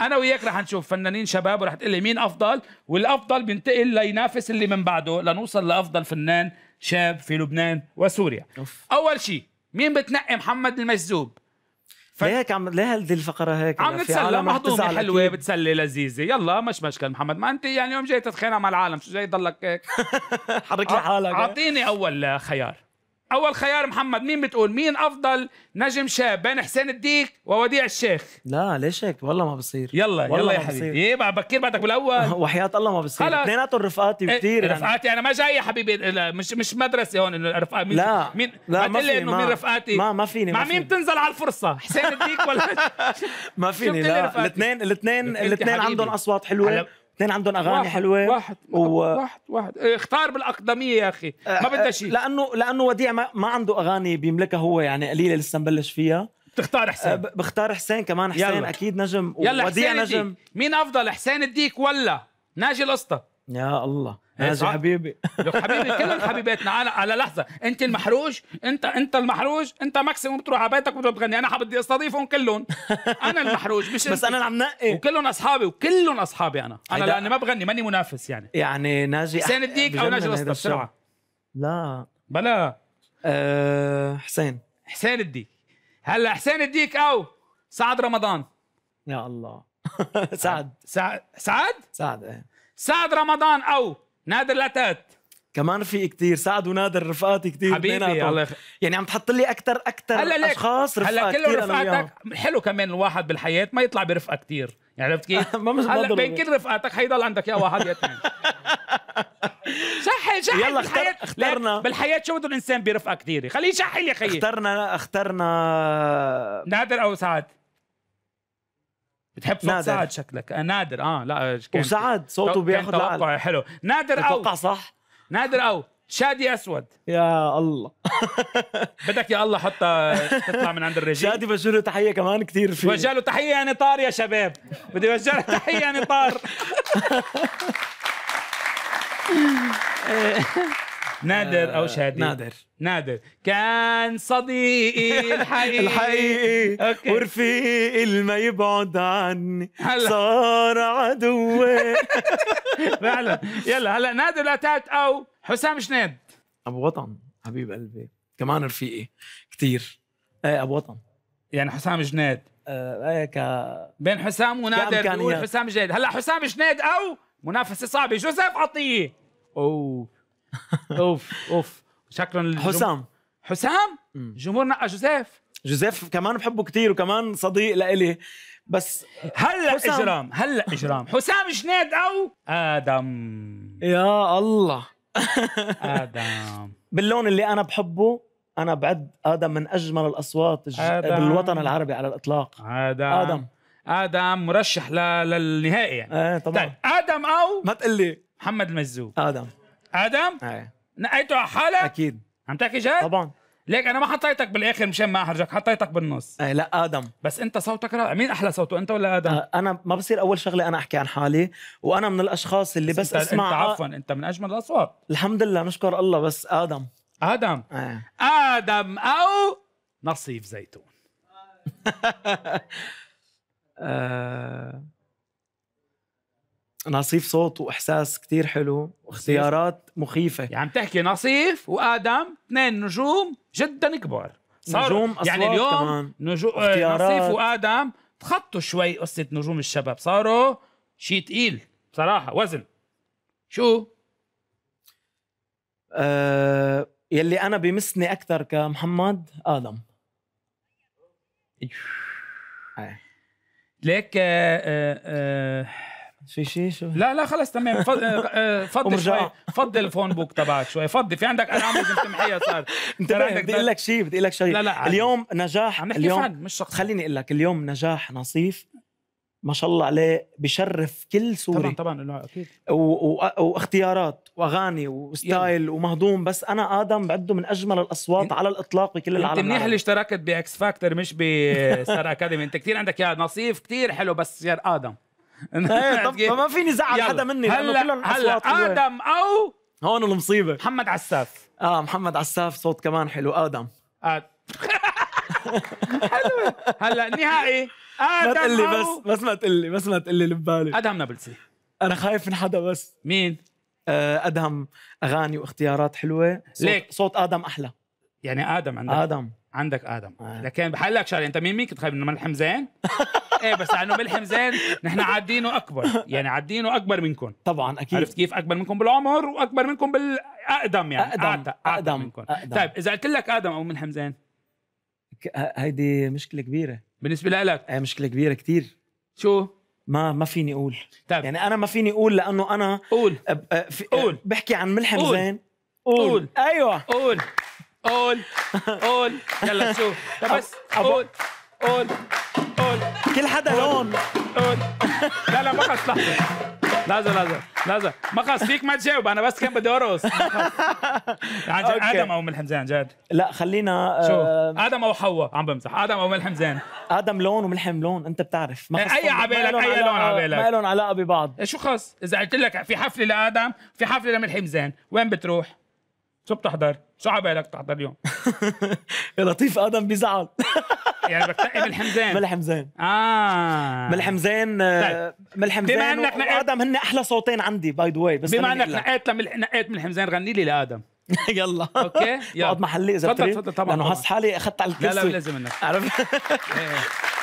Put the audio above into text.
انا وياك رح نشوف فنانين شباب ورح تقول لي مين افضل والافضل بينتقل لينافس اللي من بعده لنوصل لافضل فنان شاب في لبنان وسوريا أوف. اول شيء مين بتنقي محمد المجذوب ف... هيك عم ليه هالدي الفقره هيك عم نتسلى مهضومه حلوه أكيد. بتسلي لذيذه يلا مش مشكل محمد ما انت يعني يوم جاي تتخانق مع العالم شو جاي تضلك هيك حرك لحالك اعطيني اول خيار اول خيار محمد مين بتقول مين افضل نجم شاب بين حسين الديك ووديع الشيخ لا ليش هيك والله ما بصير يلا والله يلا يا حبيبي ايه بقى بكير بعدك بالاول وحياه الله ما بصير اثنيناتهم رفقاتي كثير إيه يعني. رفقاتي يعني. انا ما جاي يا حبيبي لا مش مش مدرسه هون انه رفقاتي مين لا مين لا ما تقلي انه مين رفقاتي ما ما فيني مع مين بتنزل على الفرصه حسين الديك ولا ما فيني لا الاثنين الاثنين الاثنين عندهم اصوات حلوه اثنين عندهم اغاني واحد حلوه واحد و... واحد واحد اختار بالاقدميه يا اخي أه، ما أه، بدها شيء لانه لانه وديع ما, ما عنده اغاني بيملكها هو يعني قليله لسه مبلش فيها بتختار حسين أه، بختار حسين كمان حسين يلا. اكيد نجم يلا وديع حسين نجم الديك. مين افضل حسين الديك ولا ناجي القسطى يا الله هذا إيه، حبيبي لو حبيبي كل حبيباتنا على على لحظه انت المحروج انت انت المحروج انت ماكسيموم بتروح على بيتك وبتروح بتغني انا بدي استضيفهم كلهم انا المحروج مش بس انا اللي عم نقي وكلهم اصحابي وكلهم اصحابي انا انا لاني ما بغني ماني منافس يعني يعني ناجي حسين الديك او ناجي الاسطى بسرعه لا بلا أه حسين حسين الديك هلا حسين الديك او سعد رمضان يا الله سعد سعد سعد سعد ايه سعد رمضان او نادر لاتات كمان في كتير سعد ونادر رفقاتي كتير حبيبي الله يعني عم تحط لي اكثر اكثر اشخاص رفقات هلا كل رفقاتك حلو كمان الواحد بالحياه ما يطلع برفقه كتير يعني عرفت كيف؟ ما مش هلا بين كل رفقاتك حيضل عندك يا واحد يا اثنين شحن شحن يلا بالحياة اخترنا بالحياة شو بده الإنسان برفقة كثيرة خليه يشحن يا خيي اخترنا اخترنا نادر أو سعد بتحب صوت نادر. سعد شكلك آه نادر اه لا آه، كان وسعد صوته بياخذ توقع حلو نادر او توقع صح نادر او شادي اسود يا الله بدك يا الله حطها آه، تطلع من عند الرجال شادي بوجه له تحيه كمان كثير في بوجه له تحيه يا نطار يا شباب بدي بوجه له تحيه يا نطار نادر او آه، شادي نادر نادر كان صديقي الحقيقي الحقيقي أوكي. ورفيقي ما يبعد عني هلا. صار عدوي فعلا يلا هلا نادر لاتات او حسام شناد ابو وطن حبيب قلبي كمان رفيقي كثير ايه ابو وطن يعني حسام جناد آه، ايه ك بين حسام ونادر بيقول حسام جناد هلا حسام جناد او منافسه صعبه جوزيف عطيه اوه اوف اوف شكرا حسام حسام الجمهور نقى آه، جوزيف جوزيف كمان بحبه كثير وكمان صديق لإلي بس هلا اجرام هلا اجرام حسام جنيد او ادم يا الله ادم باللون اللي انا بحبه انا بعد ادم من اجمل الاصوات آدم. بالوطن العربي على الاطلاق ادم ادم ادم مرشح للنهائي يعني آه طبعا طيب ادم او ما تقلي محمد المزوق ادم ادم ايه نقيته على حالك اكيد عم تحكي جد طبعا ليك انا ما حطيتك بالاخر مشان ما احرجك حطيتك بالنص ايه لا ادم بس انت صوتك رائع مين احلى صوته انت ولا ادم آه انا ما بصير اول شغله انا احكي عن حالي وانا من الاشخاص اللي بس, بس انت اسمع انت آه. عفوا انت من اجمل الاصوات الحمد لله نشكر الله بس ادم ادم ايه. ادم او نصيف زيتون آه. نصيف صوت واحساس كتير حلو واختيارات مخيفه يعني عم تحكي نصيف وادم اثنين نجوم جدا كبار نجوم يعني أصوات يعني اليوم كمان. نجو... آه، اختيارات. نصيف وادم تخطوا شوي قصه نجوم الشباب صاروا شيء ثقيل بصراحه وزن شو أه... يلي انا بمسني اكثر كمحمد ادم إيه. ليك أه أه, آه، في شيء شو لا لا خلص تمام فض... آه، آه، فضي شوي فضي الفون بوك تبعك شوي فضي في عندك انا عم ارقام تمحيها صار انت بدي اقول لك شيء بدي اقول لك شيء لا لا اليوم نجاح عم اليوم فن مش شخص خليني اقول لك اليوم نجاح نصيف ما شاء الله عليه بشرف كل سوري طبعا طبعا لا اكيد و... و... واختيارات واغاني وستايل يلا. ومهضوم بس انا ادم بعده من اجمل الاصوات انت... على الاطلاق بكل العالم انت منيح اللي اشتركت باكس فاكتور مش بستار اكاديمي انت كثير عندك يا نصيف كثير حلو بس يا ادم إيه، طب ما فيني زعل حدا مني هلا هلا ادم او هون المصيبه محمد عساف اه محمد عساف صوت كمان حلو ادم ادم هلا نهائي ادم ما تقلي بس بس ما تقلي بس ما تقلي اللي ببالي ادهم نابلسي انا خايف من حدا بس مين؟ آه، ادهم اغاني واختيارات حلوه صوت ليك صوت ادم احلى يعني ادم عندك ادم عندك ادم آه. لكن بحلك شغله انت مين مين كنت خايف من ملحم زين ايه بس انه ملحم زين نحن عادينه اكبر يعني عادينه اكبر منكم طبعا اكيد عرفت كيف اكبر منكم بالعمر واكبر منكم بالاقدم يعني اقدم أعتق. أقدم, أقدم منكم طيب اذا قلت لك ادم او ملحم زين هيدي مشكله كبيره بالنسبه لك ايه مشكله كبيره كثير شو ما ما فيني اقول طيب. يعني انا ما فيني اقول لانه انا قول قول بحكي عن ملحم قول. زين قول. قول ايوه قول قول قول يلا شوف بس قول قول كل حدا هون لا لا ما خلص لحظه لحظه لحظه لحظه ما خلص فيك ما تجاوب انا بس كان بدي ارقص عن جد ادم او ملحم زين جد لا خلينا شو آه، ادم او حواء عم بمزح ادم او ملحم زين ادم لون وملحم لون انت بتعرف ما إيه، اي عبالك اي لون عبالك ما لهم علاقه ببعض إيه، شو خص اذا قلت لك في حفله لادم في حفله لملحم زين وين بتروح؟ شو بتحضر؟ شو عبالك تحضر اليوم؟ لطيف ادم بيزعل يعني ملحم زين ملحم زين اه ملحم زين بالحمزان بالحمزان طيب. آه، بما انك نقيت ادم هن احلى صوتين عندي باي ذا واي بس بما انك نقيت نقيت ملحم زين غني لي لادم يلا اوكي بقعد محلي اذا تفضل تفضل طبعا لانه حاسس حالي اخذت على الكرسي لا لا لازم انك عرفت إيه، إيه.